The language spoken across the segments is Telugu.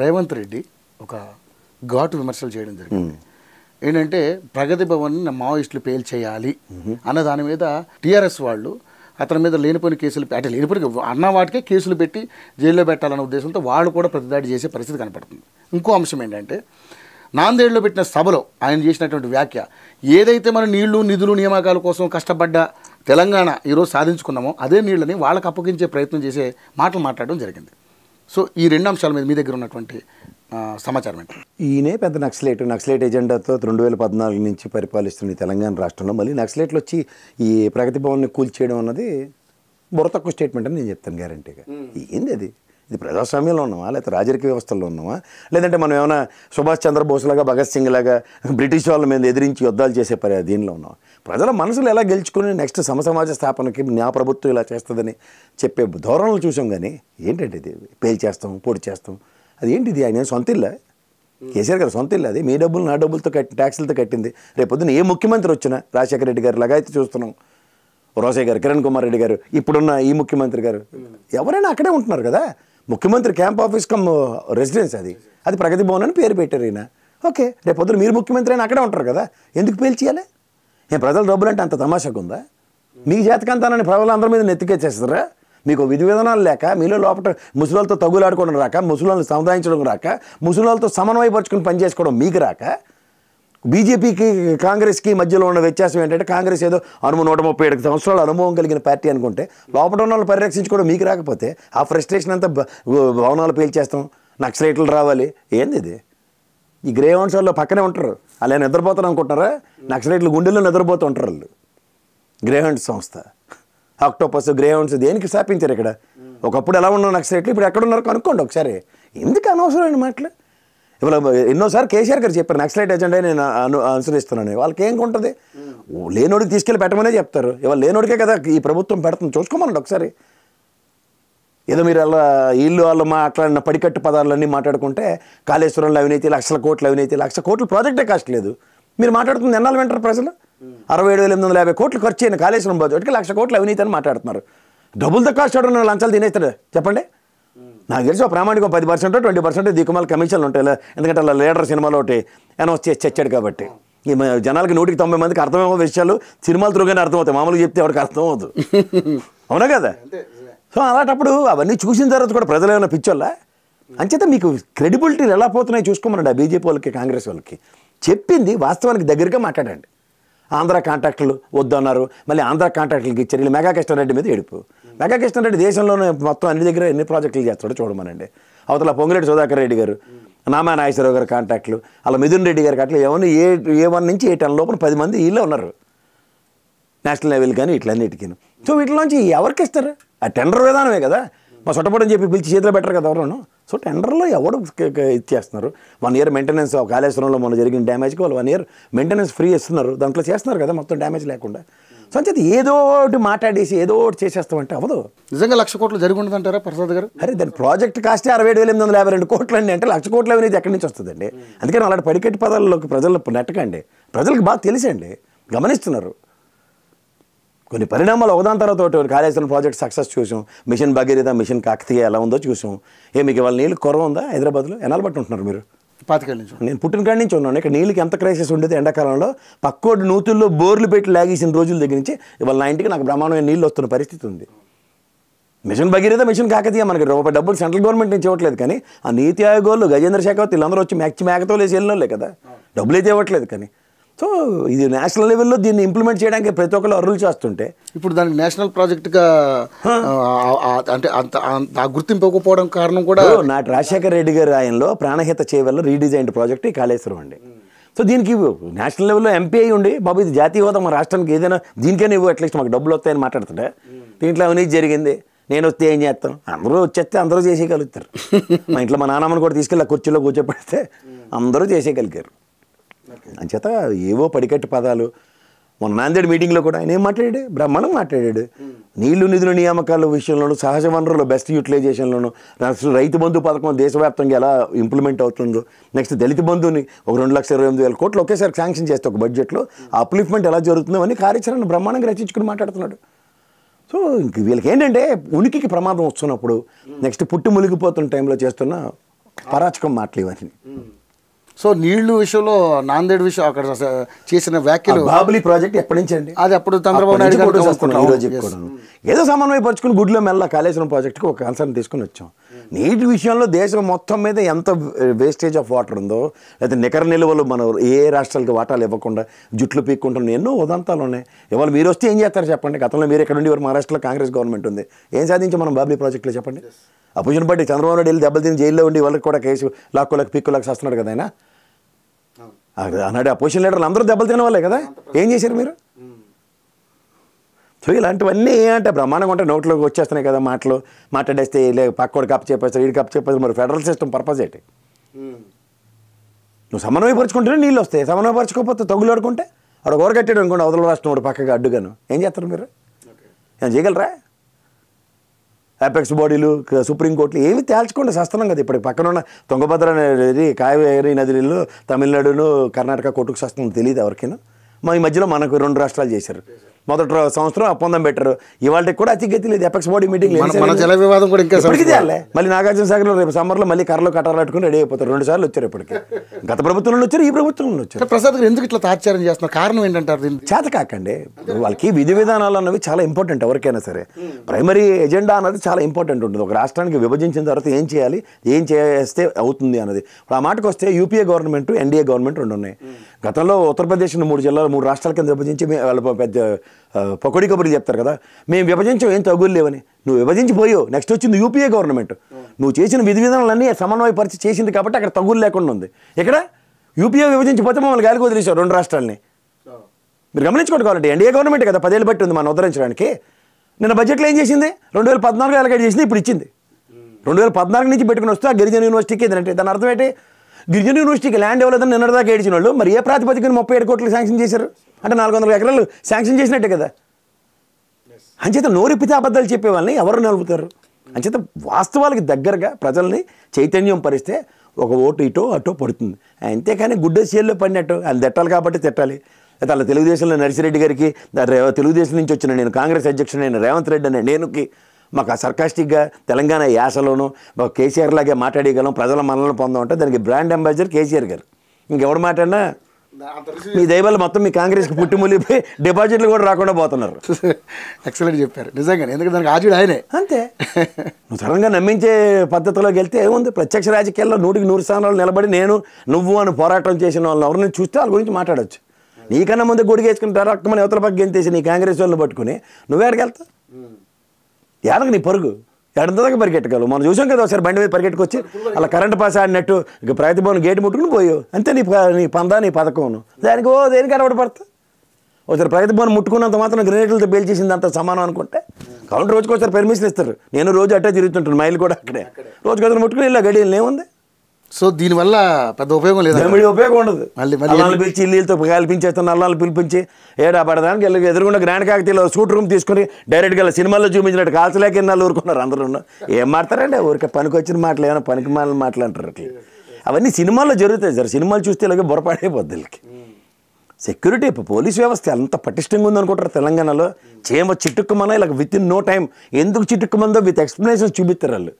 రేవంత్ రెడ్డి ఒక ఘాటు విమర్శలు చేయడం జరిగింది ఏంటంటే ప్రగతి భవన్ మావోయిస్టులు పేల్ చేయాలి అన్న దాని మీద టీఆర్ఎస్ వాళ్ళు అతని మీద లేనిపోయిన కేసులు అంటే లేనిపోయిన అన్న వాటికే కేసులు పెట్టి జైల్లో పెట్టాలన్న ఉద్దేశంతో వాళ్ళు కూడా ప్రతిదాడి చేసే పరిస్థితి కనపడుతుంది ఇంకో అంశం ఏంటంటే నాందేడ్లో పెట్టిన సభలో ఆయన చేసినటువంటి వ్యాఖ్య ఏదైతే మనం నీళ్లు నిధులు నియామకాల కోసం కష్టపడ్డ తెలంగాణ ఈరోజు సాధించుకున్నామో అదే నీళ్ళని వాళ్ళకు అప్పగించే ప్రయత్నం చేసే మాటలు మాట్లాడడం జరిగింది సో ఈ రెండు అంశాల మీద మీ దగ్గర ఉన్నటువంటి సమాచారం ఏంటి ఈయనే పెద్ద నక్సలేట్ నక్సలేట్ ఎజెండాతో రెండు వేల పద్నాలుగు నుంచి పరిపాలిస్తున్న తెలంగాణ రాష్ట్రంలో మళ్ళీ నక్సలేట్లు వచ్చి ఈ ప్రగతి భవన్ని కూల్చేయడం అన్నది బుర్ర తక్కువ స్టేట్మెంట్ అని నేను చెప్తాను గ్యారంటీగా ఏంది అది ఇది ప్రజాస్వామ్యంలో ఉన్నామా లేకపోతే రాజరిక వ్యవస్థలో ఉన్నామా లేదంటే మనం ఏమైనా సుభాష్ చంద్రబోస్ లాగా భగత్ సింగ్ లాగా బ్రిటిష్ వాళ్ళ మీద ఎదిరించి యుద్ధాలు చేసే పరి దీనిలో ఉన్నాం ప్రజల మనసులు ఎలా గెలుచుకుని నెక్స్ట్ సమసమాజ స్థాపనకి నా ప్రభుత్వం ఇలా చేస్తుందని చెప్పే ధోరణులు చూసాం కానీ ఏంటంటే ఇది పేల్చేస్తాం పొడి చేస్తాం అది ఏంటిది ఆయన సొంత ఇల్లా కేసీఆర్ గారు సొంత ఇల్లు అది మీ డబ్బులు నా డబ్బులతో కట్టి ట్యాక్సులతో కట్టింది రేపు పొద్దున్న ఏ ముఖ్యమంత్రి వచ్చినా రాజశేఖర రెడ్డి గారు లాగా అయితే చూస్తున్నాం రోసయ్య గారు కిరణ్ కుమార్ రెడ్డి గారు ఇప్పుడున్న ఈ ముఖ్యమంత్రి గారు ఎవరైనా అక్కడే ఉంటున్నారు కదా ముఖ్యమంత్రి క్యాంప్ ఆఫీస్ కమ్ రెసిడెన్స్ అది అది ప్రగతి భవన్ అని పేరు పెట్టారు ఈయన ఓకే రేపు పొద్దున మీరు ముఖ్యమంత్రి అయినా అక్కడే ఉంటారు కదా ఎందుకు చేయాలి నేను ప్రజల డబ్బులంటే అంత తమాషాగా ఉందా మీ జాతకంతానని అందరి మీద నెత్తికేసేస్తారా మీకు విధి విధానాలు లేక మీలో లోపల ముసలితో తగులాడుకోవడం రాక ముసలాలను సముదాయించడం రాక ముసలితో సమన్వయపరచుకుని పనిచేసుకోవడం మీకు రాక బీజేపీకి కాంగ్రెస్కి మధ్యలో ఉన్న వ్యత్యాసం ఏంటంటే కాంగ్రెస్ ఏదో అనుభవం నూట ముప్పై ఏడు సంవత్సరాలు అనుభవం కలిగిన పార్టీ అనుకుంటే లోపల ఉన్న వాళ్ళు పరిరక్షించుకోవడం మీకు రాకపోతే ఆ ఫ్రస్ట్రేషన్ అంతా భవనాలు పేల్చేస్తాం నక్సలైట్లు రావాలి ఏంది ఇది ఈ గ్రే హౌన్స్ వాళ్ళు పక్కనే ఉంటారు అలా నిద్రపోతారు అనుకుంటారా నక్సలైట్లు గుండెల్లో నిద్రపోతూ ఉంటారు వాళ్ళు గ్రే హౌండ్స్ సంస్థ ఆక్టోపస్ గ్రే హౌండ్స్ దేనికి స్థాపించారు ఇక్కడ ఒకప్పుడు ఎలా ఉన్నారు నక్సలైట్లు ఇప్పుడు ఎక్కడున్నారు కనుక్కోండి ఒకసారి ఎందుకు అనవసరమైన మాటలు ఇవాళ ఎన్నోసారి కేసీఆర్ గారు చెప్పారు నక్సలైట్ ఎజెండా నేను అను అనుసరిస్తున్నాను వాళ్ళకి ఏం ఉంటుంది లేనోడికి తీసుకెళ్ళి పెట్టమనే చెప్తారు ఇవాళ లేనోడికే కదా ఈ ప్రభుత్వం పెడుతుంది చూసుకోమండి ఒకసారి ఏదో మీరు అలా ఇల్లు వాళ్ళు మా అట్లా పడికట్టు పదాలన్నీ మాట్లాడుకుంటే కాళేశ్వరంలో అవినీతి లక్షల కోట్లు అవినీతి లక్ష కోట్లు ప్రాజెక్టే కాస్ట్ లేదు మీరు మాట్లాడుతుంది ఎన్నాళ్ళు వింటారు ప్రజలు అరవై ఏడు వేల ఎనిమిది వందల యాభై కోట్లు ఖర్చు అయిన కాళేశ్వరం ప్రాజెక్ట్కి లక్ష కోట్లు అవినీతి అని మాట్లాడుతున్నారు డబుల్ ద కాస్ట్ ఎవడన్నా లంచాలు తినేస్తాడు చెప్పండి నాకు తెలిసి ఒక ప్రామాణికం పది పర్సెంట్ ట్వంటీ పర్సెంట్ దిక్కుమాల కమిషన్లు ఉంటాయి ఎందుకంటే అలా లీడర్ సినిమాలో ఒకటి అనౌన్స్ చేసి చచ్చాడు కాబట్టి జనాలకి నూటికి తొంభై మందికి అర్థమయ్యే విషయాలు సినిమాలు త్రూగానే అర్థమవుతాయి మామూలుగా చెప్తే ఎవరికి అర్థం అవుతుంది అవునా కదా సో అలాంటప్పుడు అవన్నీ చూసిన తర్వాత కూడా ప్రజలు ఏమైనా పిచ్చోళ్ళ అంచేత మీకు క్రెడిబిలిటీలు ఎలా పోతున్నాయి చూసుకోమనండి ఆ బీజేపీ వాళ్ళకి కాంగ్రెస్ వాళ్ళకి చెప్పింది వాస్తవానికి దగ్గరగా మాట్లాడండి ఆంధ్ర కాంట్రాక్టులు వద్దన్నారు మళ్ళీ ఆంధ్ర కాంట్రాక్టులకి వీళ్ళు మెగా కృష్ణారెడ్డి మీద ఏడుపు రెడ్డి దేశంలోనే మొత్తం అన్ని దగ్గర ఎన్ని ప్రాజెక్టులు చేస్తాడో చూడమనండి అవతల పొంగిరెడ్డి సుధాకర్ రెడ్డి గారు నామా నాగేశ్వరరావు గారి కాంటాక్ట్లు అలా మిథున్ రెడ్డి గారు కాంటాక్ట్లు ఏమన్నా ఏ ఏ వన్ నుంచి ఏ టెన్ లోపల పది మంది వీళ్ళే ఉన్నారు నేషనల్ లెవెల్ కానీ ఇట్లన్నిటికీను సో వీటిలోంచి ఎవరికి ఇస్తారు ఆ టెండర్ విధానమే కదా మా సొట్టపడని చెప్పి పిలిచి చేతిలో పెట్టరు కదా ఎవరు సో టెండర్లో ఎవడు ఇచ్చేస్తున్నారు వన్ ఇయర్ మెయింటెనెన్స్ కాళేశ్వరంలో మొన్న జరిగిన డ్యామేజ్కి వాళ్ళు వన్ ఇయర్ మెయింటెనెన్స్ ఫ్రీ ఇస్తున్నారు దాంట్లో చేస్తున్నారు కదా మొత్తం డ్యామేజ్ లేకుండా సంచేతి ఏదో ఒకటి మాట్లాడేసి ఏదో ఒకటి చేసేస్తామంటే అవ్వదు నిజంగా లక్ష కోట్లు జరిగి ఉండదంటారా ప్రసాద్ గారు అరే దాని ప్రాజెక్ట్ కాస్ట్ అరవై ఏడు వేల ఎనిమిది వందల యాభై రెండు కోట్లు అండి అంటే లక్ష కోట్లు అనేది ఎక్కడి నుంచి వస్తుందండి అందుకని అలాంటి పడికట్టి పదాలలోకి ప్రజలు నెట్టకండి ప్రజలకు బాగా తెలిసండి గమనిస్తున్నారు కొన్ని పరిణామాలు ఒకదాని తర్వాత ఒకటి కాళేశ్వరం ప్రాజెక్ట్ సక్సెస్ చూసాం మిషన్ భగీరథ మిషన్ కాకతీయ ఎలా ఉందో చూసాం ఏ మీకు ఇవాళ నీళ్ళు కొరవ ఉందా హైదరాబాద్లో ఎనాలు పట్టుకుంటున్నారు మీరు పాతికేళ్ళ నేను పుట్టిన నుంచి ఉన్నాను ఇక్కడ నీళ్ళకి ఎంత క్రైసిస్ ఉండేది ఎండాకాలంలో పక్కోటి నూతుల్లో బోర్లు పెట్టి లాగేసిన రోజుల దగ్గర నుంచి ఇవాళ నా ఇంటికి నాకు బ్రహ్మాండమైన నీళ్ళు వస్తున్న పరిస్థితి ఉంది మిషన్ భగీరథ మిషన్ కాకతీయ మనకి రూపాయి డబ్బులు సెంట్రల్ గవర్నమెంట్ నుంచి ఇవ్వట్లేదు కానీ ఆ నీతి ఆయోగోళ్ళు గజేంద్ర శాఖ వీళ్ళందరూ వచ్చి మ్యాక్చి మేకతో లేచి వెళ్ళినోళ్ళే కదా డబ్బులు అయితే ఇవ్వట్లేదు కానీ సో ఇది నేషనల్ లెవెల్లో దీన్ని ఇంప్లిమెంట్ చేయడానికి ప్రతి ఒక్కరు అర్రులు చేస్తుంటే ఇప్పుడు దాన్ని నేషనల్ ప్రాజెక్ట్గా అంటే అంత ఆ గుర్తింపు ఇవ్వకపోవడం కారణం కూడా నాటి రాజశేఖర రెడ్డి గారి ఆయనలో ప్రాణహిత చేయవల్ల రీడిజైన్ ప్రాజెక్ట్ ఈ కాళేశ్వరం అండి సో దీనికి నేషనల్ లెవెల్లో ఎంపీ అయి ఉండి బాబు ఇది జాతీయ హోదా మా రాష్ట్రానికి ఏదైనా దీనికైనా ఇవ్వు అట్లీస్ట్ మాకు డబ్బులు వస్తాయని మాట్లాడుతుంటే దీంట్లో అవినీతి జరిగింది నేను వస్తే ఏం చేస్తాను అందరూ వచ్చేస్తే అందరూ చేసేయగలుగుతారు మా ఇంట్లో మా నాన్నమ్మని కూడా తీసుకెళ్ళి కుర్చీలో కూర్చోపెడితే అందరూ చేసేయగలిగారు అంచేత ఏవో పడికట్టు పదాలు మొన్న నాందేడ్ మీటింగ్లో కూడా ఆయన ఏం మాట్లాడాడు బ్రహ్మాండం మాట్లాడాడు నీళ్లు నిధుల నియామకాల విషయంలోనూ సహజ వనరుల బెస్ట్ యూటిలైజేషన్లోను అసలు రైతు బంధు పథకం దేశవ్యాప్తంగా ఎలా ఇంప్లిమెంట్ అవుతుందో నెక్స్ట్ దళిత బంధుని ఒక రెండు లక్షల ఇరవై ఎనిమిది వేల కోట్లు ఒకేసారి శాంక్షన్ చేస్తే ఒక బడ్జెట్లో ఆ అప్లిఫ్మెంట్ ఎలా జరుగుతుందో అని కార్యాచరణ బ్రహ్మాండంగా రచించుకుని మాట్లాడుతున్నాడు సో ఇంక వీళ్ళకి ఏంటంటే ఉనికికి ప్రమాదం వస్తున్నప్పుడు నెక్స్ట్ పుట్టి మునిగిపోతున్న టైంలో చేస్తున్న పరాచకం మాటలు ఇవన్నీ సో నీళ్లు విషయంలో నాందేడ్ విషయం అక్కడ చేసిన వ్యాఖ్యలు బాబులీ ప్రాజెక్ట్ ఎప్పటి నుంచి అండి అది అప్పుడు చంద్రబాబు నాయుడు ఏదో పరుచుకుని గుడిలో మెల్ల కాళేశ్వరం ప్రాజెక్టుకి ఒక కన్సర్న్ తీసుకుని వచ్చాం నీటి విషయంలో దేశం మొత్తం మీద ఎంత వేస్టేజ్ ఆఫ్ వాటర్ ఉందో లేదా నికర నిల్వలు మన ఏ రాష్ట్రాలకి వాటాలు ఇవ్వకుండా జుట్లు పీక్కుంటున్న ఎన్నో ఉదంతాలు ఉన్నాయి ఇవాళ మీరు వస్తే ఏం చేస్తారు చెప్పండి గతంలో మీరు ఎక్కడ ఉండి మహారాష్ట్రలో కాంగ్రెస్ గవర్నమెంట్ ఉంది ఏం సాధించాం మనం బాబ్లీ ప్రాజెక్టులో చెప్పండి పొజిషన్ బట్టి చంద్రబాబు నాయుడు వెళ్ళి దెబ్బలు తిని జైల్లో ఉండి వాళ్ళకి కూడా కేసు లాక్కులకు పిక్కులకు వస్తున్నాడు కదా ఆయన ఆ పొజిషన్ లీడర్లు అందరూ దెబ్బలు తిన వాళ్ళే కదా ఏం చేశారు మీరు సో ఇలాంటివన్నీ అంటే బ్రహ్మాండంగా ఉంటే నోట్లోకి వచ్చేస్తున్నాయి కదా మాటలు మాట్లాడేస్తే లేక పక్కోడు కప్పు చెప్పేస్తారు ఇది కప్పు చెప్పేస్తారు మరి ఫెడరల్ సిస్టమ్ పర్పస్ ఏంటి నువ్వు సమన్వయపరచుకుంటేనే నీళ్ళు వస్తాయి సమన్వయపరచుకోకపోతే తగులు ఆడుకుంటే అక్కడ గోరగట్టాడు అనుకోండి అవతల రాష్ట్రం వాడు పక్కగా అడ్డుగాను ఏం చేస్తారు మీరు ఏం చేయగలరా అపెక్స్ బాడీలు సుప్రీంకోర్టులు ఏమి తేల్చకుండా సస్తనం కదా ఇప్పుడు ఉన్న తుంగభద్ర నది కావేరీ నదిలో తమిళనాడును కర్ణాటక కోర్టుకు సస్తనం తెలియదు ఎవరికైనా మా ఈ మధ్యలో మనకు రెండు రాష్ట్రాలు చేశారు మొదటి సంవత్సరం ఒప్పందం పెట్టారు ఇవాళకి కూడా అతిగతి లేదు ఎపెక్స్ బోర్డు మీటింగ్ జల వివాదం కూడా ఇంకా మళ్ళీ నాగార్జున రేపు సమ్మర్లో మళ్ళీ కర్రలో పెట్టుకుని రెడీ అయిపోతారు రెండు సార్లు వచ్చారు ఇప్పటికి గత ప్రభుత్వంలో వచ్చారు ఈ ప్రభుత్వంలో వచ్చారు ప్రసాద్ గారు ఎందుకు ఇట్లా తాచారం చేస్తున్నారు కారణం ఏంటంటారు దీన్ని చేత కాకండి వాళ్ళకి విధి విధానాలు అన్నవి చాలా ఇంపార్టెంట్ ఎవరికైనా సరే ప్రైమరీ ఎజెండా అన్నది చాలా ఇంపార్టెంట్ ఉంటుంది ఒక రాష్ట్రానికి విభజించిన తర్వాత ఏం చేయాలి ఏం చేస్తే అవుతుంది అన్నది ఇప్పుడు ఆ మాటకు వస్తే యూపీఏ గవర్నమెంట్ ఎన్డీఏ గవర్నమెంట్ రెండు ఉన్నాయి గతంలో ఉత్తరప్రదేశ్ మూడు జిల్లాలు మూడు రాష్ట్రాల కింద విభజించి వాళ్ళ పెద్ద పొకడి కబుర్లు చెప్తారు కదా మేము విభజించాం ఏం తగులు లేవని నువ్వు విభజించిపోయావు నెక్స్ట్ వచ్చింది యూపీఏ గవర్నమెంట్ నువ్వు చేసిన విధి విధానాలన్నీ సమన్వయపరిచి చేసింది కాబట్టి అక్కడ తగులు లేకుండా ఉంది ఇక్కడ యూపీఏ విభజించిపోతే మమ్మల్ని గాలికి వదిలేసావు రెండు రాష్ట్రాలని మీరు గమనించుకోండి కాబట్టి ఎన్డీఏ గవర్నమెంట్ కదా పదేళ్ళు బట్టి ఉంది మనం ఉద్ధరించడానికి నిన్న బడ్జెట్లో ఏం చేసింది రెండు వేల పద్నాలుగు అలగేట్ చేసింది ఇప్పుడు ఇచ్చింది రెండు వేల పద్నాలుగు నుంచి పెట్టుకుని వస్తే ఆ గిరిజన యూనివర్సిటీకి ఏంటంటే దాని అర్థం ఏంటి గిరిజన యూనివర్సిటీకి ల్యాండ్ ఇవ్వలేదని నిన్నటిదాకా ఏడిచిన వాళ్ళు మరి ఏ ప్రాతిపదికన ముప్పై ఏడు కోట్లు శాంక్షన్ చేశారు అంటే నాలుగు వందల ఎకరాలు శాంక్షన్ చేసినట్టే కదా అంచేత నోరెప్పితే అబద్ధాలు చెప్పే వాళ్ళని ఎవరు నలుపుతారు అంచేత వాస్తవాలకు దగ్గరగా ప్రజల్ని చైతన్యం పరిస్తే ఒక ఓటు ఇటో అటో పడుతుంది అంతేకాని గుడ్డ చేల్లో పడినట్టు వాళ్ళు తిట్టాలి కాబట్టి తిట్టాలి అయితే అలా తెలుగుదేశంలో నర్సిరెడ్డి గారికి తెలుగుదేశం నుంచి వచ్చిన నేను కాంగ్రెస్ అయిన రేవంత్ రెడ్డి అనే నేనుకి మాకు సర్కాస్టిక్గా తెలంగాణ యాసలోను మాకు కేసీఆర్ లాగే మాట్లాడగలం ప్రజల మనలను పొందామంటే దానికి బ్రాండ్ అంబాసిడర్ కేసీఆర్ గారు ఇంకెవడు మాట్లాడినా మీ దయవల్ల మొత్తం మీ కాంగ్రెస్కి పుట్టిమూలిపోయి డిపాజిట్లు కూడా రాకుండా పోతున్నారు ఎక్సలెంట్ చెప్పారు నిజంగా ఎందుకంటే దానికి ఆజుడు ఆయనే అంతే నువ్వు సడన్గా నమ్మించే పద్ధతిలోకి వెళ్తే ఏముంది ప్రత్యక్ష రాజకీయాల్లో నూటికి నూరు స్థానాలు నిలబడి నేను నువ్వు అని పోరాటం చేసిన వాళ్ళు ఎవరిని చూస్తే వాళ్ళ గురించి మాట్లాడచ్చు నీకన్నా ముందు గొడిగేసుకుంటారు అక్కమని అవతల పక్క గెంతేసి నీ కాంగ్రెస్ వాళ్ళని పట్టుకుని నువ్వేడికి వెళ్తావు ఎలాగ నీ పరుగు ఎడంతదాకా పరిగెట్టగలవు మనం చూసాం కదా ఒకసారి బండి మీద పరిగెట్టుకొచ్చి అలా కరెంట్ పాస్ ఆడినట్టు ఇక ప్రగతి భవన్ గేటు ముట్టుకుని పోయావు అంతే నీ నీ పందా నీ పథకం దానికి ఓ దేనికి అలవాటు ఒకసారి ప్రగతి భవన్ ముట్టుకున్నంత మాత్రం గ్రెనేట్లతో పేల్చేసింది అంత సమానం అనుకుంటే కాబట్టి రోజుకోసారి పర్మిషన్ ఇస్తారు నేను రోజు అట్టే తిరుగుతుంటాను మైలు కూడా అక్కడే రోజుకోసారి ముట్టుకుని ఇలా గడియలు ఏముంది సో దీనివల్ల పెద్ద ఉపయోగం లేదు ఉపయోగం ఉండదు మళ్ళీ అల్లాలు పిలిచి ఇల్లుతో కాల్పించేస్తాను అల్లాలు పిలిపించి ఏడా పడదానికి వెళ్ళి ఎదురుకుండా గ్రాండ్ కాకతీలో షూట్ రూమ్ తీసుకుని డైరెక్ట్గా సినిమాల్లో చూపించినట్టు కాల్చలేక ఇన్నాళ్ళు ఊరుకున్నారు అందరూ ఏం మాట్లాడారండి ఊరికే పనికి వచ్చిన మాటలు ఏమైనా పనికి మాలని మాటలు అంటారు అట్లా అవన్నీ సినిమాల్లో జరుగుతాయి సార్ సినిమాలు చూస్తే ఇలాగే బొరపాడైపోద్ది వీళ్ళకి సెక్యూరిటీ పోలీస్ వ్యవస్థ అంత పటిష్టంగా ఉందనుకుంటారు తెలంగాణలో చేమ చిట్టుక్కుమన్నా ఇలా విత్ ఇన్ నో టైం ఎందుకు చిట్టుక్కుమందో విత్ ఎక్స్ప్లెనేషన్ చూపిస్తారు వాళ్ళు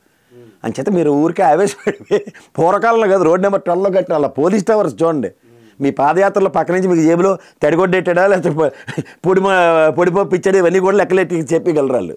అంచేత మీరు ఊరికే ఆవేశపడి పూర్వకాలంలో కాదు రోడ్ నెంబర్ ట్వెల్వ్లో కట్టిన అలా పోలీస్ టవర్స్ చూడండి మీ పాదయాత్రలో పక్క నుంచి మీకు జేబులో తడిగొడ్డెట్టాడా లేకపోతే పొడి పొడిపో పిచ్చడి ఇవన్నీ కూడా లెక్కలెట్టి చెప్పగలరు వాళ్ళు